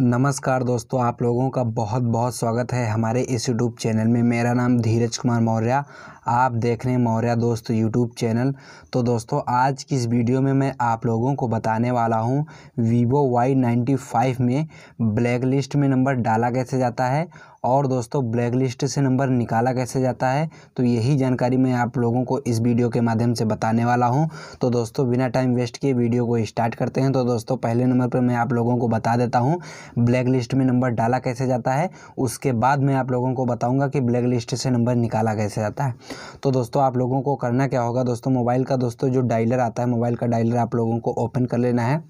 नमस्कार दोस्तों आप लोगों का बहुत बहुत स्वागत है हमारे इस यूट्यूब चैनल में मेरा नाम धीरज कुमार मौर्य आप देख रहे हैं मौर्य दोस्त यूट्यूब चैनल तो दोस्तों आज की इस वीडियो में मैं आप लोगों को बताने वाला हूँ वीवो वाई नाइन्टी फाइव में ब्लैक लिस्ट में नंबर डाला कैसे जाता है और दोस्तों ब्लैक लिस्ट से नंबर निकाला कैसे जाता है तो यही जानकारी मैं आप लोगों को इस वीडियो के माध्यम से बताने वाला हूं तो दोस्तों बिना टाइम वेस्ट किए वीडियो को स्टार्ट करते हैं तो दोस्तों पहले नंबर पर मैं आप लोगों को बता देता हूं ब्लैक लिस्ट में नंबर डाला कैसे जाता है उसके बाद मैं आप लोगों को बताऊँगा कि ब्लैक लिस्ट से नंबर निकाला कैसे जाता है तो दोस्तों आप लोगों को करना क्या होगा दोस्तों मोबाइल का दोस्तों जो डायलर आता है मोबाइल का डायलर आप लोगों को ओपन कर लेना है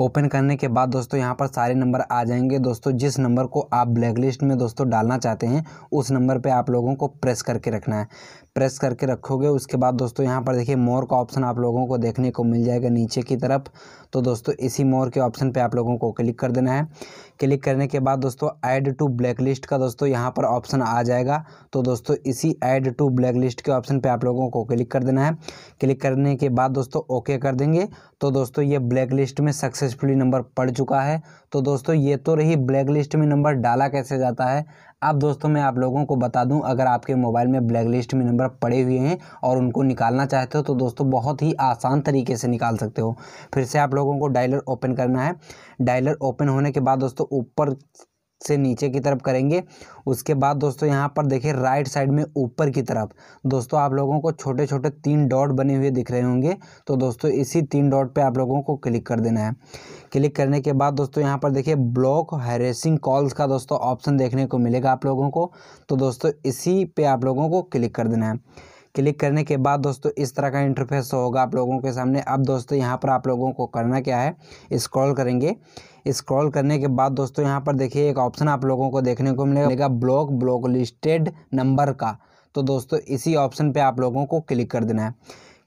ओपन करने के बाद दोस्तों यहाँ पर सारे नंबर आ जाएंगे दोस्तों जिस नंबर को आप ब्लैक लिस्ट में दोस्तों डालना चाहते हैं उस नंबर पे आप लोगों को प्रेस करके रखना है प्रेस करके रखोगे उसके बाद दोस्तों यहाँ पर देखिए मोर का ऑप्शन आप लोगों को देखने को मिल जाएगा नीचे की तरफ तो दोस्तों इसी मोर के ऑप्शन पे आप लोगों को क्लिक कर देना है क्लिक करने के बाद दोस्तों ऐड टू ब्लैक लिस्ट का दोस्तों यहाँ पर ऑप्शन आ जाएगा तो दोस्तों इसी ऐड टू ब्लैक लिस्ट के ऑप्शन पर आप लोगों को क्लिक कर देना है क्लिक करने के बाद दोस्तों ओके कर देंगे तो दोस्तों ये ब्लैक लिस्ट में सक्सेसफुली नंबर पड़ चुका है तो दोस्तों ये तो रही ब्लैक लिस्ट में नंबर डाला कैसे जाता है अब दोस्तों मैं आप लोगों को बता दूं अगर आपके मोबाइल में ब्लैक लिस्ट में नंबर पड़े हुए हैं और उनको निकालना चाहते हो तो दोस्तों बहुत ही आसान तरीके से निकाल सकते हो फिर से आप लोगों को डायलर ओपन करना है डायलर ओपन होने के बाद दोस्तों ऊपर से नीचे की तरफ करेंगे उसके बाद दोस्तों यहाँ पर देखिए राइट साइड में ऊपर की तरफ दोस्तों आप लोगों को छोटे छोटे तीन डॉट बने हुए दिख रहे होंगे तो दोस्तों इसी तीन डॉट पे आप लोगों को क्लिक कर देना है क्लिक करने के बाद दोस्तों यहाँ पर देखिए ब्लॉक हैरेसिंग कॉल्स का दोस्तों ऑप्शन देखने को मिलेगा आप लोगों को तो दोस्तों इसी पर आप लोगों को क्लिक कर देना है क्लिक करने के बाद दोस्तों इस तरह का इंटरफेस होगा आप लोगों के सामने अब दोस्तों यहाँ पर आप लोगों को करना क्या है स्क्रॉल करेंगे स्क्रॉल करने के बाद दोस्तों यहाँ पर देखिए एक ऑप्शन आप लोगों को देखने को मिलेगा ब्लॉक ब्लॉक लिस्टेड नंबर का तो दोस्तों इसी ऑप्शन पर आप लोगों को क्लिक कर देना है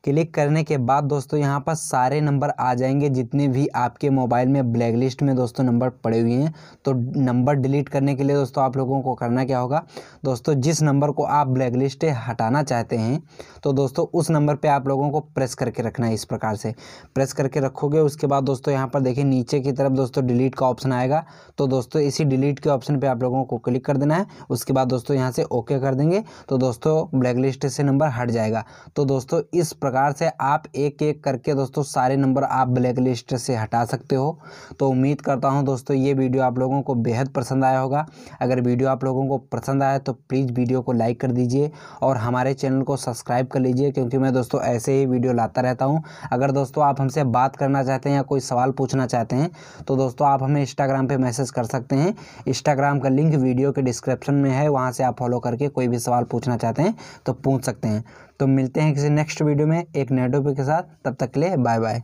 क्लिक करने के बाद दोस्तों यहाँ पर सारे नंबर आ जाएंगे जितने भी आपके मोबाइल में ब्लैक लिस्ट में दोस्तों नंबर पड़े हुए हैं तो नंबर डिलीट करने के लिए दोस्तों आप लोगों को करना क्या होगा दोस्तों जिस नंबर को आप ब्लैक लिस्ट हटाना चाहते हैं तो दोस्तों उस नंबर पर आप लोगों को प्रेस करके रखना है इस प्रकार से प्रेस करके रखोगे उसके बाद दोस्तों यहाँ पर देखिए नीचे की तरफ दोस्तों डिलीट का ऑप्शन आएगा तो दोस्तों इसी डिलीट के ऑप्शन पर आप लोगों को क्लिक कर देना है उसके बाद दोस्तों यहाँ से ओके कर देंगे तो दोस्तों ब्लैक लिस्ट से नंबर हट जाएगा तो दोस्तों इस प्रकार प्रकार से आप एक एक करके दोस्तों सारे नंबर आप ब्लैक लिस्ट से हटा सकते हो तो उम्मीद करता हूँ दोस्तों ये वीडियो आप लोगों को बेहद पसंद आया होगा अगर वीडियो आप लोगों को पसंद आया तो प्लीज़ वीडियो को लाइक कर दीजिए और हमारे चैनल को सब्सक्राइब कर लीजिए क्योंकि मैं दोस्तों ऐसे ही वीडियो लाता रहता हूँ अगर दोस्तों आप हमसे बात करना चाहते हैं या कोई सवाल पूछना चाहते हैं तो दोस्तों आप हमें इंस्टाग्राम पर मैसेज कर सकते हैं इंस्टाग्राम का लिंक वीडियो के डिस्क्रिप्शन में है वहाँ से आप फॉलो करके कोई भी सवाल पूछना चाहते हैं तो पूछ सकते हैं तो मिलते हैं किसी नेक्स्ट वीडियो में एक नए टॉपिक के साथ तब तक के लिए बाय बाय